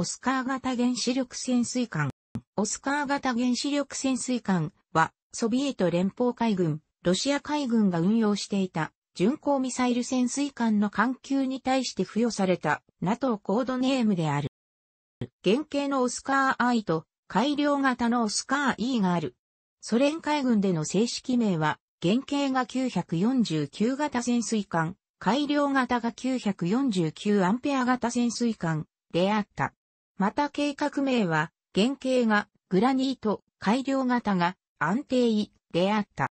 オスカー型原子力潜水艦。オスカー型原子力潜水艦は、ソビエト連邦海軍、ロシア海軍が運用していた、巡航ミサイル潜水艦の艦級に対して付与された、NATO コードネームである。原型のオスカー I と、改良型のオスカー E がある。ソ連海軍での正式名は、原型が949型潜水艦、改良型が949アンペア型潜水艦であった。また計画名は、原型がグラニート、改良型が安定位であった。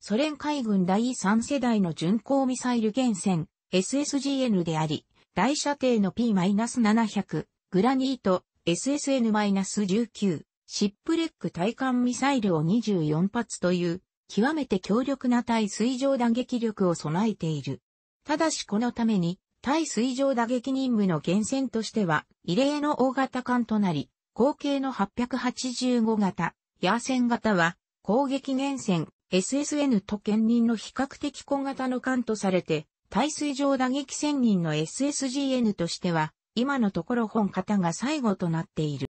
ソ連海軍第3世代の巡航ミサイル原戦 SSGN であり、大射程の P-700、グラニート、SSN-19、シップレック対艦ミサイルを24発という、極めて強力な対水上打撃力を備えている。ただしこのために、対水上打撃任務の源泉としては、異例の大型艦となり、後継の885型、ヤーセン型は、攻撃原潜、SSN と県任の比較的小型の艦とされて、対水上打撃専任の SSGN としては、今のところ本型が最後となっている。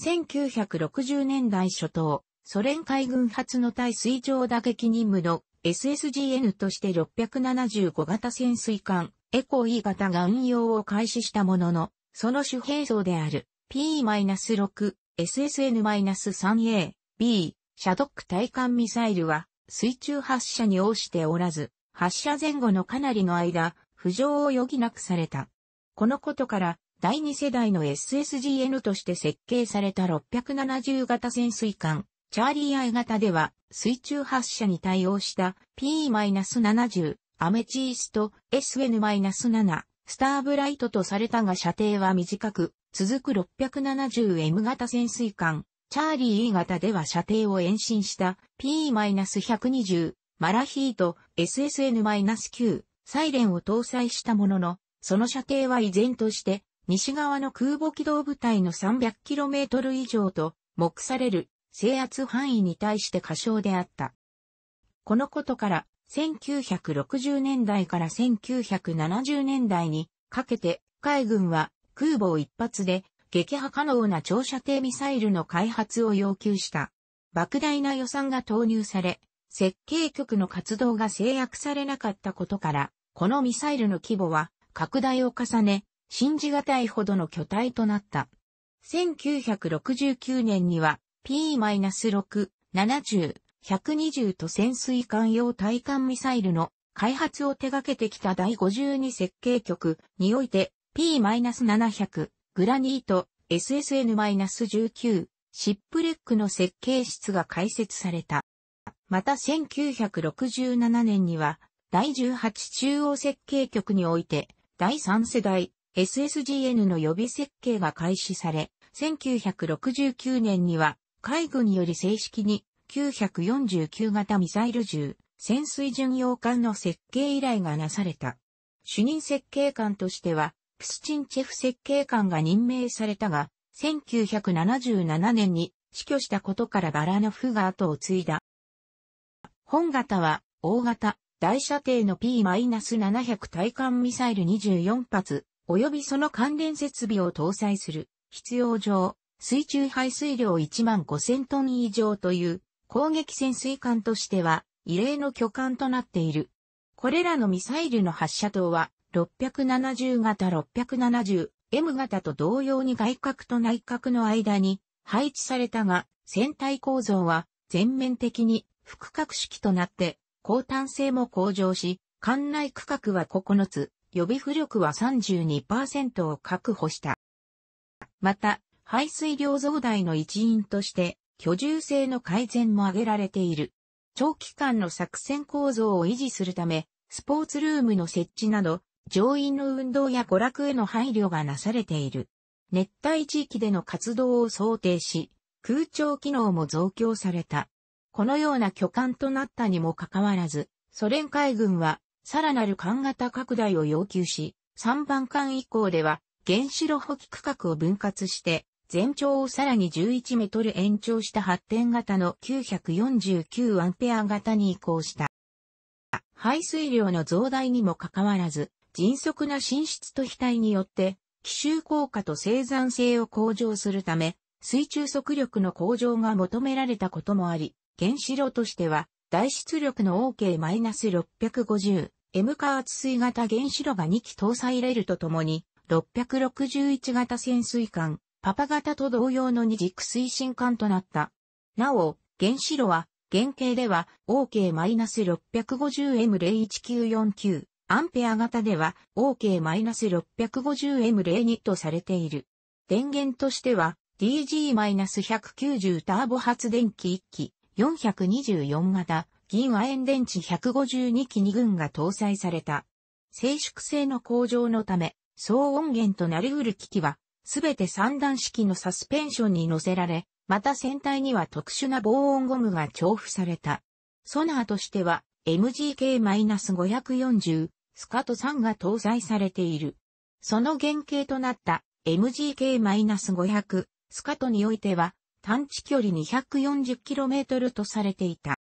1960年代初頭、ソ連海軍発の対水上打撃任務の SSGN として675型潜水艦エコー E 型が運用を開始したものの、その主兵像である P-6、SSN-3A、B、シャドック対艦ミサイルは水中発射に応しておらず、発射前後のかなりの間、浮上を余儀なくされた。このことから、第2世代の SSGN として設計された670型潜水艦、チャーリーアイ型では、水中発射に対応した P-70、アメチースト、SN-7、スターブライトとされたが射程は短く、続く 670M 型潜水艦、チャーリー E 型では射程を延伸した P-120 マラヒート SSN-9 サイレンを搭載したものの、その射程は依然として西側の空母機動部隊の 300km 以上と目される制圧範囲に対して過小であった。このことから1960年代から1970年代にかけて、海軍は空母一発で撃破可能な長射程ミサイルの開発を要求した。莫大な予算が投入され、設計局の活動が制約されなかったことから、このミサイルの規模は拡大を重ね、信じがたいほどの巨体となった。1969年には P-6、70、120と潜水艦用対艦ミサイルの開発を手掛けてきた第52設計局において P-700 グラニート SSN-19 シップレックの設計室が開設された。また1967年には第18中央設計局において第3世代 SSGN の予備設計が開始され、1969年には海軍により正式に949型ミサイル銃、潜水巡洋艦の設計依頼がなされた。主任設計官としては、プスチンチェフ設計官が任命されたが、1977年に死去したことからバラノフが後を継いだ。本型は、大型、大射程の P-700 対艦ミサイル24発、及びその関連設備を搭載する、必要上、水中排水量1万5000トン以上という攻撃潜水艦としては異例の巨艦となっている。これらのミサイルの発射塔は670型 670M 型と同様に外角と内角の間に配置されたが、船体構造は全面的に複角式となって高端性も向上し、艦内区画は9つ、予備浮力は32%を確保した。また、排水量増大の一因として、居住性の改善も挙げられている。長期間の作戦構造を維持するため、スポーツルームの設置など、乗員の運動や娯楽への配慮がなされている。熱帯地域での活動を想定し、空調機能も増強された。このような巨漢となったにもかかわらず、ソ連海軍は、さらなる艦型拡大を要求し、3番艦以降では、原子炉補機区画を分割して、全長をさらに11メートル延長した発展型の949アンペア型に移行した。排水量の増大にもかかわらず、迅速な浸出と非帯によって、奇襲効果と生産性を向上するため、水中速力の向上が求められたこともあり、原子炉としては、大出力の OK-650M 化圧水型原子炉が2機搭載レールとともに、661型潜水艦パパ型と同様の二軸推進管となった。なお、原子炉は、原型では OK-650M01949、アンペア型では OK-650M02 とされている。電源としては DG-190 ターボ発電機1機、424型、銀亜鉛電池152機2群が搭載された。静粛性の向上のため、騒音源となりうる機器はすべて三段式のサスペンションに乗せられ、また船体には特殊な防音ゴムが調布された。ソナーとしては MGK-540 スカト3が搭載されている。その原型となった MGK-500 スカトにおいては探知距離 240km とされていた。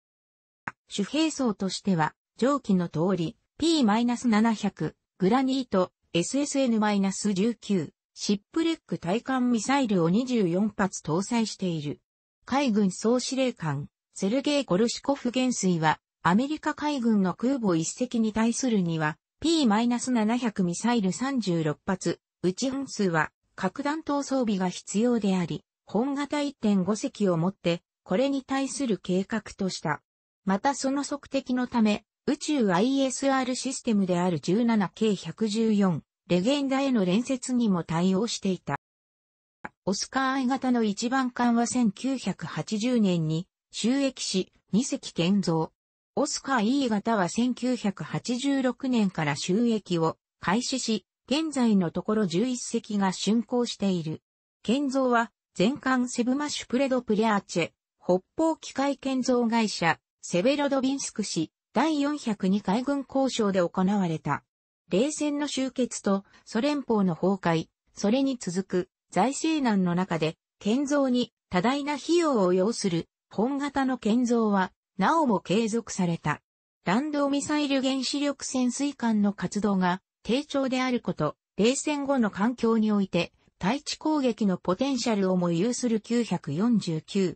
主兵装としては上記の通り P-700 グラニート SSN-19 シップレック対艦ミサイルを24発搭載している。海軍総司令官、セルゲイ・コルシコフ元帥は、アメリカ海軍の空母一隻に対するには、P-700 ミサイル36発、うち本数は核弾頭装備が必要であり、本型1.5隻を持って、これに対する計画とした。またその測定のため、宇宙 ISR システムである 17K114 レゲンダへの連説にも対応していた。オスカー I 型の一番艦は1980年に収益し、2隻建造。オスカー E 型は1986年から収益を開始し、現在のところ11隻が竣工している。建造は、全艦セブマシュプレドプリアーチェ、北方機械建造会社、セベロドビンスク市、第402海軍交渉で行われた。冷戦の終結とソ連邦の崩壊、それに続く財政難の中で建造に多大な費用を要する本型の建造はなおも継続された。弾道ミサイル原子力潜水艦の活動が低調であること、冷戦後の環境において対地攻撃のポテンシャルをも有する 949A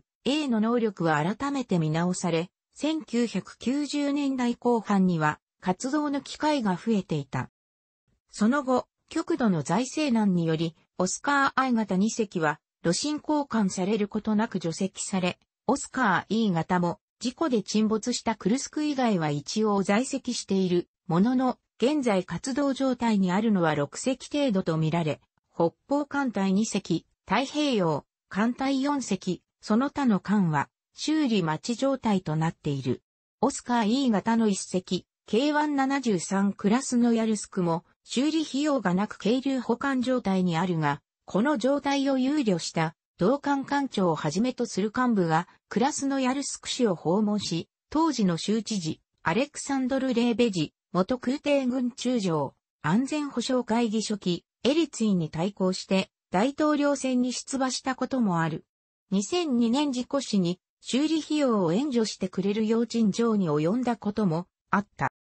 の能力は改めて見直され、1990年代後半には活動の機会が増えていた。その後、極度の財政難により、オスカー I 型2隻は、炉心交換されることなく除籍され、オスカー E 型も、事故で沈没したクルスク以外は一応在籍しているものの、現在活動状態にあるのは6隻程度とみられ、北方艦隊2隻、太平洋、艦隊4隻、その他の艦は、修理待ち状態となっている。オスカー E 型の1隻、K173 クラスのヤルスクも修理費用がなく軽流保管状態にあるが、この状態を憂慮した同艦艦庁をはじめとする幹部がクラスのヤルスク市を訪問し、当時の州知事、アレクサンドル・レーベジ、元空挺軍中将、安全保障会議書記、エリツィンに対抗して大統領選に出馬したこともある。2002年事故死に修理費用を援助してくれる用心情に及んだこともあった。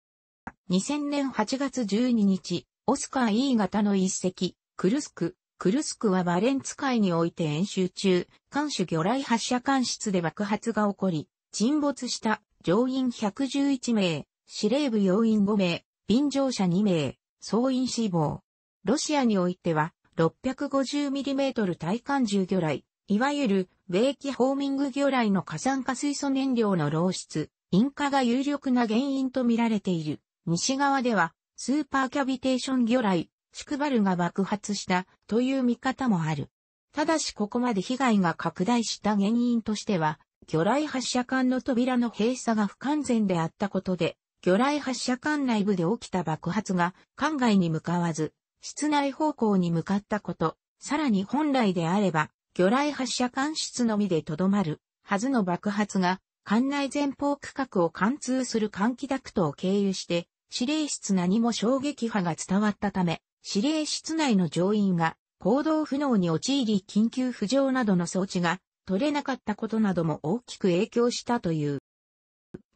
2000年8月12日、オスカー E 型の一隻、クルスク、クルスクはバレンツ海において演習中、艦首魚雷発射艦室で爆発が起こり、沈没した乗員111名、司令部要員5名、便乗者2名、総員死亡。ロシアにおいては、650mm 対艦重魚雷、いわゆる米機ホーミング魚雷の過酸化水素燃料の漏出、引火が有力な原因とみられている。西側では、スーパーキャビテーション魚雷、シクバルが爆発したという見方もある。ただしここまで被害が拡大した原因としては、魚雷発射管の扉の閉鎖が不完全であったことで、魚雷発射管内部で起きた爆発が管外に向かわず、室内方向に向かったこと、さらに本来であれば、魚雷発射管室のみでとどまるはずの爆発が、管内前方区画を貫通する換気ダクトを経由して、指令室何も衝撃波が伝わったため、指令室内の乗員が行動不能に陥り緊急浮上などの装置が取れなかったことなども大きく影響したという。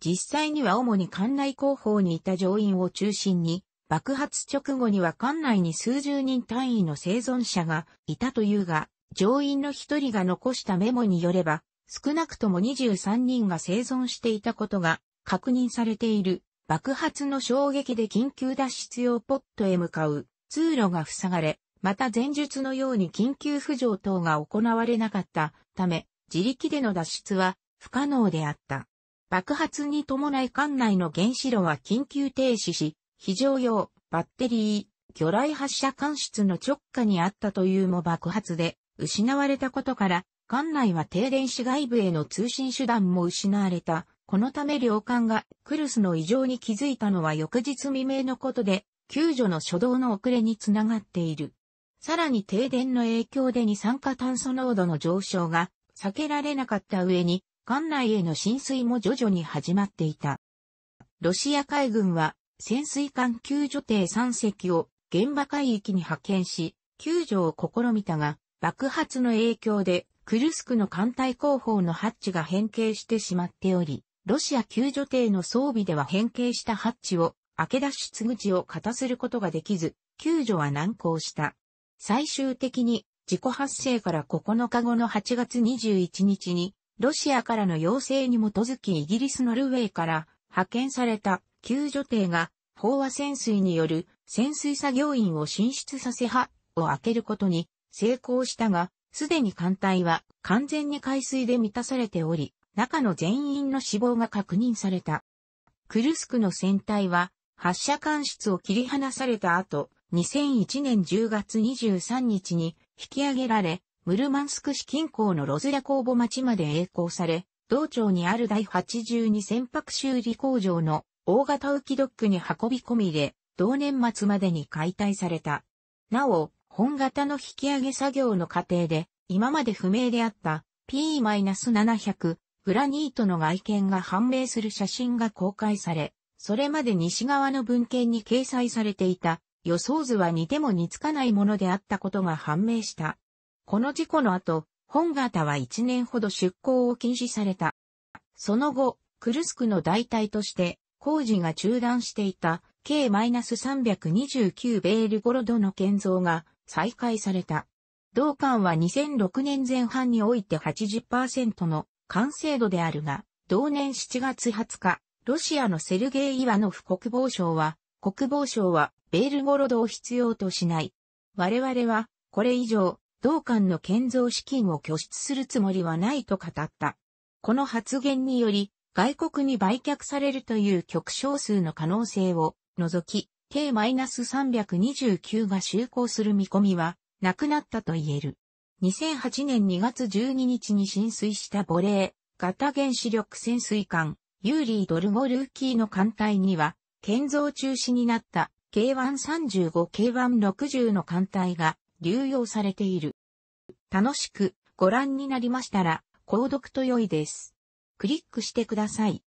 実際には主に館内後方にいた乗員を中心に、爆発直後には館内に数十人単位の生存者がいたというが、乗員の一人が残したメモによれば、少なくとも23人が生存していたことが確認されている爆発の衝撃で緊急脱出用ポットへ向かう通路が塞がれ、また前述のように緊急浮上等が行われなかったため、自力での脱出は不可能であった。爆発に伴い艦内の原子炉は緊急停止し、非常用、バッテリー、魚雷発射管室の直下にあったというも爆発で失われたことから、艦内は停電し外部への通信手段も失われたこのため領艦がクルスの異常に気づいたのは翌日未明のことで、救助の初動の遅れにつながっている。さらに停電の影響で二酸化炭素濃度の上昇が避けられなかった上に、艦内への浸水も徐々に始まっていた。ロシア海軍は潜水艦救助艇3隻を現場海域に派遣し、救助を試みたが、爆発の影響でクルスクの艦隊後方のハッチが変形してしまっており、ロシア救助艇の装備では変形したハッチを開け出し出口を付することができず、救助は難航した。最終的に事故発生から9日後の8月21日に、ロシアからの要請に基づきイギリスノルウェーから派遣された救助艇が飽和潜水による潜水作業員を進出させ派を開けることに成功したが、すでに艦隊は完全に海水で満たされており、中の全員の死亡が確認された。クルスクの船体は発射管室を切り離された後、2001年10月23日に引き上げられ、ムルマンスク市近郊のロズヤ公房町まで栄光され、道庁にある第82船舶修理工場の大型浮きドックに運び込みで、同年末までに解体された。なお、本型の引き上げ作業の過程で、今まで不明であった P-700 グラニートの外見が判明する写真が公開され、それまで西側の文献に掲載されていた予想図は似ても似つかないものであったことが判明した。この事故の後、本型は1年ほど出港を禁止された。その後、クルスクの代替として工事が中断していた K-329 ベールゴロドの建造が再開された。同館は2006年前半において80%の完成度であるが、同年7月20日、ロシアのセルゲイ・イワノフ国防相は、国防省はベールゴロドを必要としない。我々は、これ以上、同館の建造資金を拠出するつもりはないと語った。この発言により、外国に売却されるという極少数の可能性を除き、K-329 が就航する見込みはなくなったと言える。2008年2月12日に浸水したボレー型原子力潜水艦、ユーリー・ドルゴルーキーの艦隊には、建造中止になった K135、K160 の艦隊が流用されている。楽しくご覧になりましたら、購読と良いです。クリックしてください。